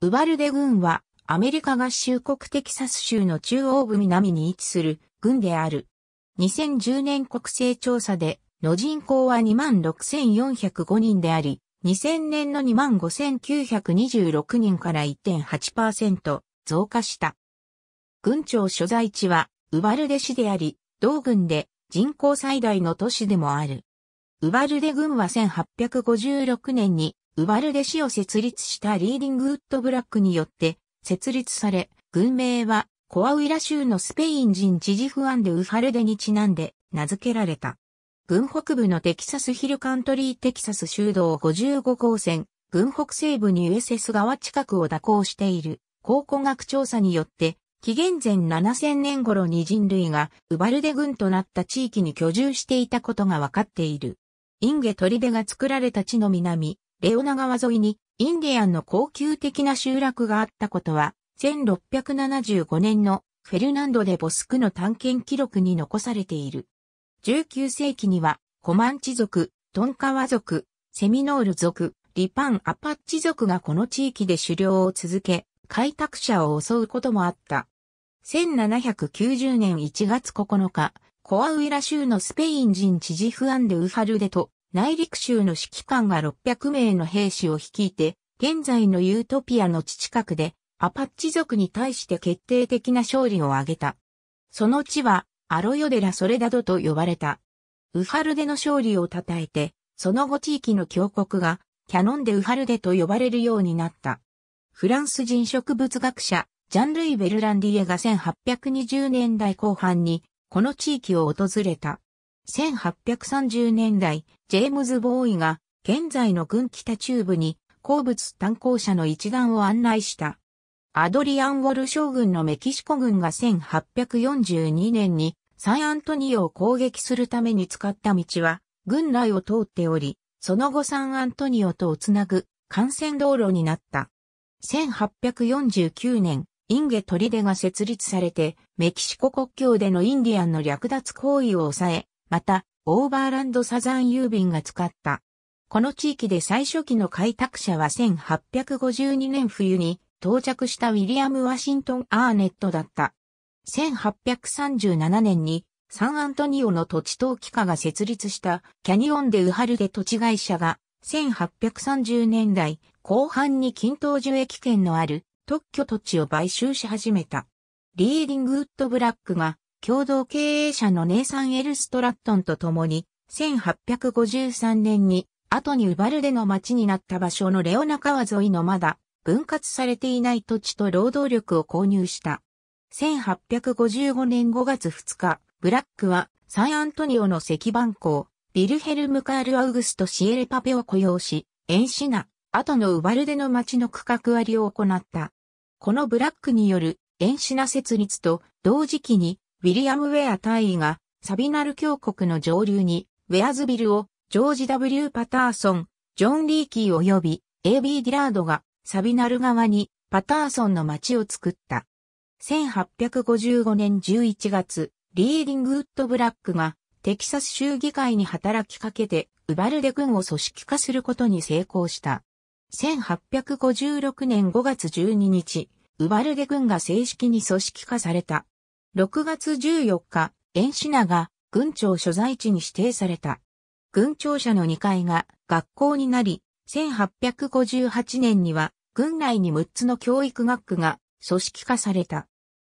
ウバルデ郡は、アメリカ合衆国テキサス州の中央部南に位置する郡である。2010年国勢調査で、の人口は26,405人であり、2000年の25,926人から1.8%増加した。郡庁所在地は、ウバルデ市であり、同郡で人口最大の都市でもある。ウバルデ郡は1856年にウバルデ市を設立したリーディングウッドブラックによって設立され、軍名はコアウイラ州のスペイン人知事フアンデ・ウファルデにちなんで名付けられた。軍北部のテキサスヒルカントリーテキサス州道55号線、軍北西部に USS 川近くを蛇行している考古学調査によって、紀元前7000年頃に人類がウバルデ軍となった地域に居住していたことが分かっている。インゲトリデが作られた地の南、レオナ川沿いにインディアンの高級的な集落があったことは、1675年のフェルナンド・デ・ボスクの探検記録に残されている。19世紀には、コマンチ族、トンカワ族、セミノール族、リパン・アパッチ族がこの地域で狩猟を続け、開拓者を襲うこともあった。1790年1月9日、コアウイラ州のスペイン人知事フアンデ・ウハルデと内陸州の指揮官が600名の兵士を率いて、現在のユートピアの地近くで、アパッチ族に対して決定的な勝利を挙げた。その地は、アロヨデラ・ソレダドと呼ばれた。ウハルデの勝利を称えて、その後地域の峡谷が、キャノンでウハルデと呼ばれるようになった。フランス人植物学者、ジャンルイ・ベルランディエが1820年代後半に、この地域を訪れた。1830年代、ジェームズ・ボーイが現在の軍北中部に鉱物炭鉱者の一団を案内した。アドリアン・ウォル将軍のメキシコ軍が1842年にサンアントニオを攻撃するために使った道は軍内を通っており、その後サンアントニオとをつなぐ幹線道路になった。1849年、インゲ・トリデが設立されて、メキシコ国境でのインディアンの略奪行為を抑え、また、オーバーランドサザン郵便が使った。この地域で最初期の開拓者は1852年冬に到着したウィリアム・ワシントン・アーネットだった。1837年にサンアントニオの土地投機家が設立したキャニオンでウハルデ土地会社が1830年代後半に均等受益権のある特許土地を買収し始めた。リーディングウッドブラックが共同経営者のネイサン・エル・ストラットンと共に、1853年に、後にウバルデの町になった場所のレオナ川沿いのまだ分割されていない土地と労働力を購入した。1855年5月2日、ブラックはサンアントニオの石板工、ビルヘルム・カール・アウグスト・シエレパペを雇用し、エンシナ、後のウバルデの町の区画割を行った。このブラックによるエンシナ設立と同時期にウィリアム・ウェア大尉がサビナル峡谷の上流にウェアズビルをジョージ・ W・ パターソン、ジョン・リーキー及び A.B. ディラードがサビナル側にパターソンの町を作った。1855年11月、リーディングウッド・ブラックがテキサス州議会に働きかけてウバルデ軍を組織化することに成功した。1856年5月12日、ウバルデ軍が正式に組織化された。6月14日、遠品が軍庁所在地に指定された。軍庁舎の2階が学校になり、1858年には軍内に6つの教育学区が組織化された。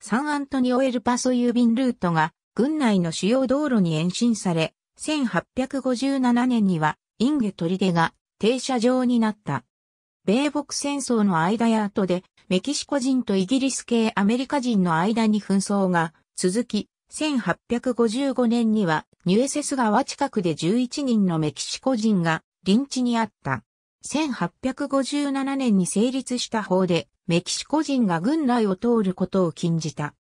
サンアントニオ・エルパソ郵便ルートが軍内の主要道路に延伸され、1857年にはインゲ砦が停車場になった。米北戦争の間や後で、メキシコ人とイギリス系アメリカ人の間に紛争が続き、1855年にはニュエセス川近くで11人のメキシコ人が臨地にあった。1857年に成立した法でメキシコ人が軍内を通ることを禁じた。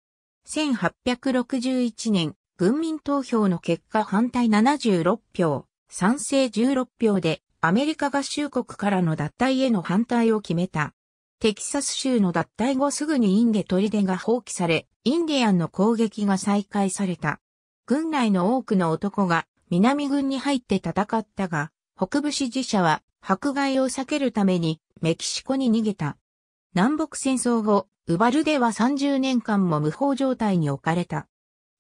1861年、軍民投票の結果反対76票、賛成16票でアメリカ合衆国からの脱退への反対を決めた。テキサス州の脱退後すぐにインデ砦が放棄され、インディアンの攻撃が再開された。軍内の多くの男が南軍に入って戦ったが、北部支持者は迫害を避けるためにメキシコに逃げた。南北戦争後、ウバルデは30年間も無法状態に置かれた。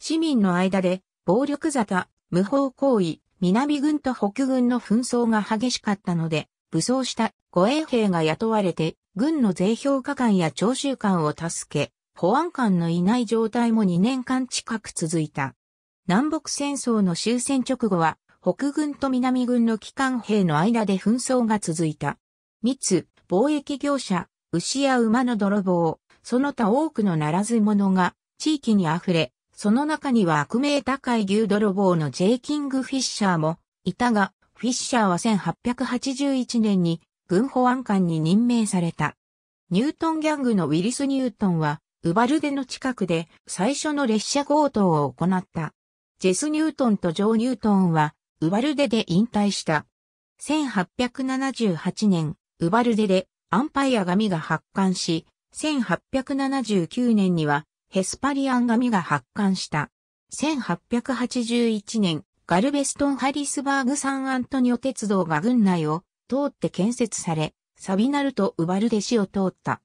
市民の間で暴力沙汰、無法行為、南軍と北軍の紛争が激しかったので、武装した護衛兵が雇われて、軍の税評価官や徴収官を助け、保安官のいない状態も2年間近く続いた。南北戦争の終戦直後は、北軍と南軍の機関兵の間で紛争が続いた。密、貿易業者、牛や馬の泥棒、その他多くのならず者が地域に溢れ、その中には悪名高い牛泥棒のジェイキング・フィッシャーもいたが、フィッシャーは1881年に軍保安官に任命された。ニュートンギャングのウィリス・ニュートンは、ウバルデの近くで最初の列車強盗を行った。ジェス・ニュートンとジョー・ニュートンは、ウバルデで引退した。1878年、ウバルデでアンパイア紙が発刊し、1879年にはヘスパリアン紙が発刊した。1881年、ガルベストン・ハリスバーグ・サン・アントニオ鉄道が軍内を通って建設され、サビナルとウバルデ市を通った。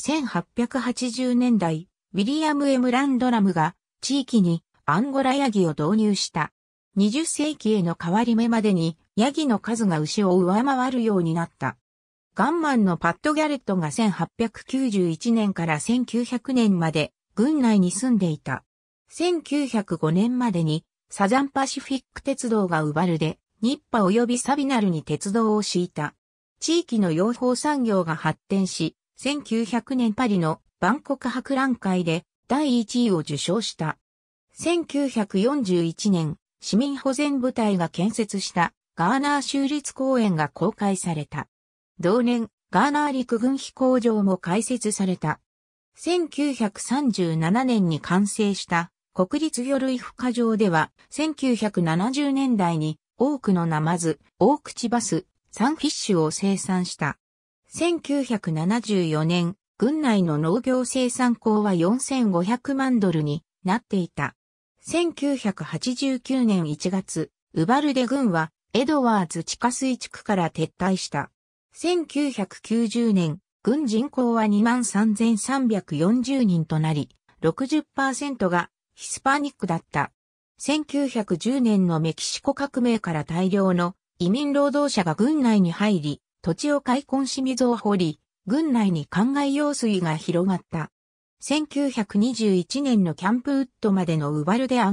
1880年代、ウィリアム・エムランドラムが地域にアンゴラヤギを導入した。20世紀への変わり目までにヤギの数が牛を上回るようになった。ガンマンのパッド・ギャレットが1891年から1900年まで郡内に住んでいた。1905年までにサザンパシフィック鉄道がウバルで、日波及びサビナルに鉄道を敷いた。地域の養蜂産業が発展し、1900年パリの万国博覧会で第1位を受賞した。1941年、市民保全部隊が建設したガーナー州立公園が公開された。同年、ガーナー陸軍飛行場も開設された。1937年に完成した国立魚類孵化場では1970年代に多くのナマズ、大口バス、サンフィッシュを生産した。1974年、軍内の農業生産口は4500万ドルになっていた。1989年1月、ウバルデ軍はエドワーズ地下水地区から撤退した。1990年、軍人口は23,340人となり、60%がヒスパニックだった。1910年のメキシコ革命から大量の移民労働者が軍内に入り、土地を開墾し水を掘り、軍内に灌漑用水が広がった。1921年のキャンプウッドまでのウバルデノ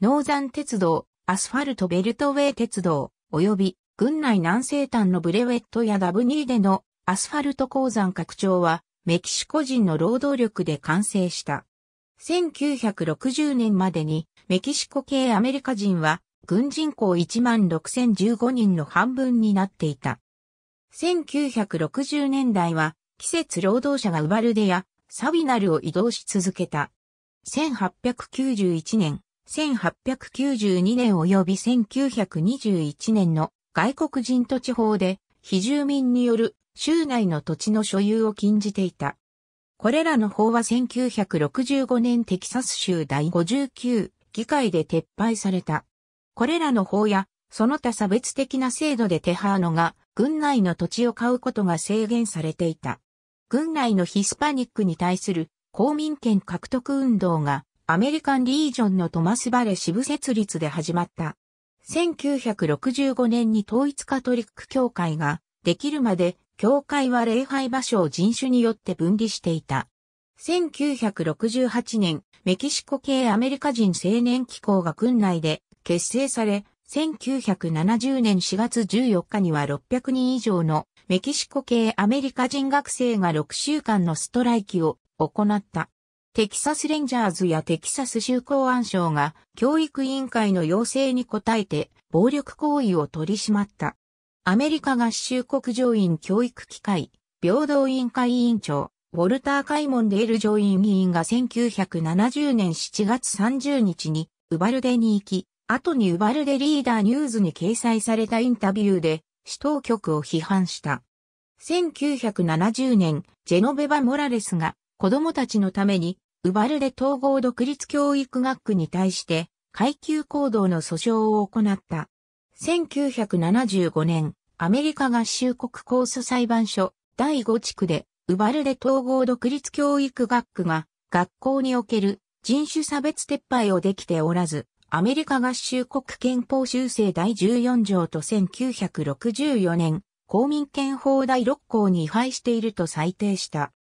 ーザン鉄道、アスファルトベルトウェイ鉄道、及び軍内南西端のブレウェットやダブニーでのアスファルト鉱山拡張はメキシコ人の労働力で完成した。1960年までにメキシコ系アメリカ人は軍人口16,015人の半分になっていた。1960年代は季節労働者がウバルデやサビナルを移動し続けた。1891年、1892年及び1921年の外国人と地方で非住民による州内の土地の所有を禁じていた。これらの法は1965年テキサス州第59議会で撤廃された。これらの法やその他差別的な制度でテハーノが軍内の土地を買うことが制限されていた。軍内のヒスパニックに対する公民権獲得運動がアメリカンリージョンのトマスバレ支部設立で始まった。1965年に統一カトリック教会ができるまで教会は礼拝場所を人種によって分離していた。1968年、メキシコ系アメリカ人青年機構が軍内で結成され、1970年4月14日には600人以上のメキシコ系アメリカ人学生が6週間のストライキを行った。テキサスレンジャーズやテキサス州公安省が教育委員会の要請に応えて暴力行為を取り締まった。アメリカ合衆国上院教育機会、平等委員会委員長、ウォルター・カイモンデール上院議員が1970年7月30日に、ウバルデに行き、後にウバルデリーダーニューズに掲載されたインタビューで、市当局を批判した。1970年、ジェノベバ・モラレスが子供たちのために、ウバルデ統合独立教育学区に対して、階級行動の訴訟を行った。1975年、アメリカ合衆国控訴裁判所第5地区で、ウバルデ統合独立教育学区が、学校における人種差別撤廃をできておらず、アメリカ合衆国憲法修正第14条と1964年、公民権法第6項に違反していると裁定した。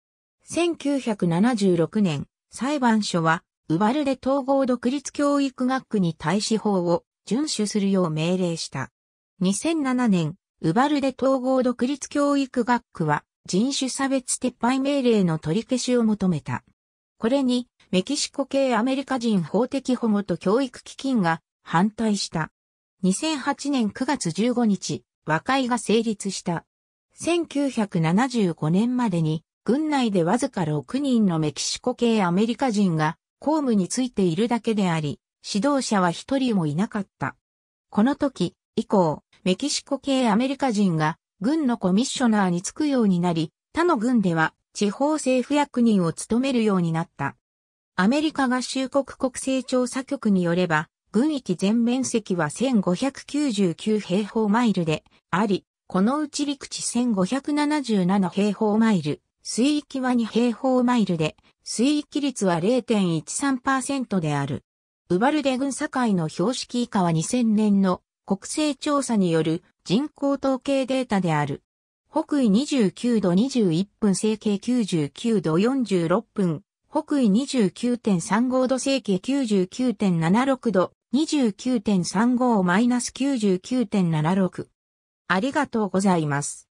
1976年、裁判所は、ウバルデ統合独立教育学区に対し法を遵守するよう命令した。2007年、ウバルデ統合独立教育学区は人種差別撤廃命令の取り消しを求めた。これに、メキシコ系アメリカ人法的保護と教育基金が反対した。2008年9月15日、和解が成立した。1975年までに、軍内でわずか6人のメキシコ系アメリカ人が公務についているだけであり、指導者は一人もいなかった。この時以降、メキシコ系アメリカ人が軍のコミッショナーに就くようになり、他の軍では地方政府役人を務めるようになった。アメリカ合衆国国勢調査局によれば、軍域全面積は1599平方マイルであり、このうち陸地1577平方マイル、水域は2平方マイルで、水域率は0.13%である。ウバルデ軍境の標識以下は2000年の国勢調査による人口統計データである。北緯29度21分整形99度46分、北緯29.35度整形99.76度29.35-99.76。ありがとうございます。